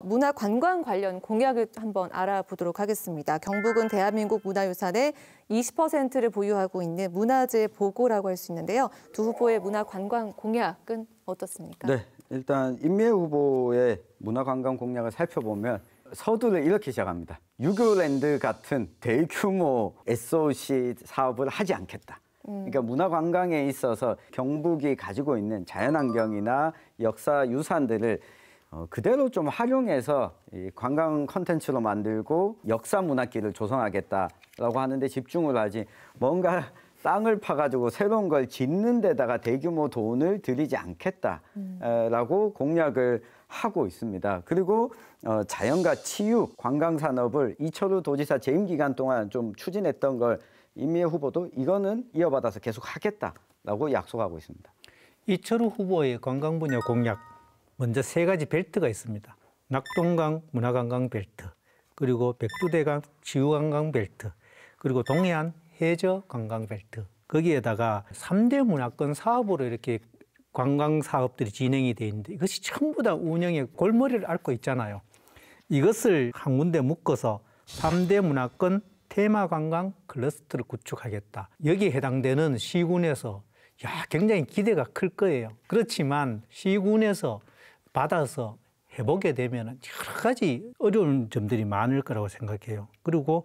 문화 관광 관련 공약을 한번 알아보도록 하겠습니다. 경북은 대한민국 문화유산의 20%를 보유하고 있는 문화재 보고라고 할 수 있는데요. 두 후보의 문화 관광 공약은 어떻습니까? 네, 일단 임미애 후보의 문화 관광 공약을 살펴보면 서두를 이렇게 시작합니다. 유교랜드 같은 대규모 SOC 사업을 하지 않겠다. 음. 그러니까 문화 관광에 있어서 경북이 가지고 있는 자연환경이나 역사 유산들을 어, 그대로 좀 활용해서 이 관광 컨텐츠로 만들고 역사 문학기를 조성하겠다라고 하는데 집중을 하지 뭔가 땅을 파가지고 새로운 걸 짓는 데다가 대규모 돈을 들이지 않겠다라고 음. 공약을 하고 있습니다. 그리고 어, 자연과 치유, 관광 산업을 이철우 도지사 재임 기간 동안 좀 추진했던 걸 임미애 후보도 이거는 이어받아서 계속 하겠다라고 약속하고 있습니다. 이철우 후보의 관광 분야 공약 먼저 세 가지 벨트가 있습니다. 낙동강 문화관광 벨트, 그리고 백두대강 지우관광 벨트, 그리고 동해안 해저 관광 벨트. 거기에다가 3대 문화권 사업으로 이렇게 관광 사업들이 진행이 되어 있는데 이것이 전부 다 운영의 골머리를 앓고 있잖아요. 이것을 한 군데 묶어서 3대 문화권 테마 관광 클러스터를 구축하겠다. 여기에 해당되는 시군에서 야, 굉장히 기대가 클 거예요. 그렇지만 시군에서 받아서 해보게 되면 여러 가지 어려운 점들이 많을 거라고 생각해요. 그리고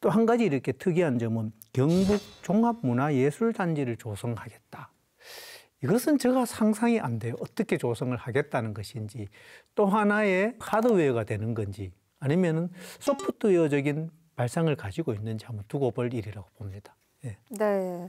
또 한 가지 이렇게 특이한 점은 경북 종합문화예술단지를 조성하겠다. 이것은 제가 상상이 안 돼요. 어떻게 조성을 하겠다는 것인지 또 하나의 하드웨어가 되는 건지 아니면 소프트웨어적인 발상을 가지고 있는지 한번 두고 볼 일이라고 봅니다. 예. 네.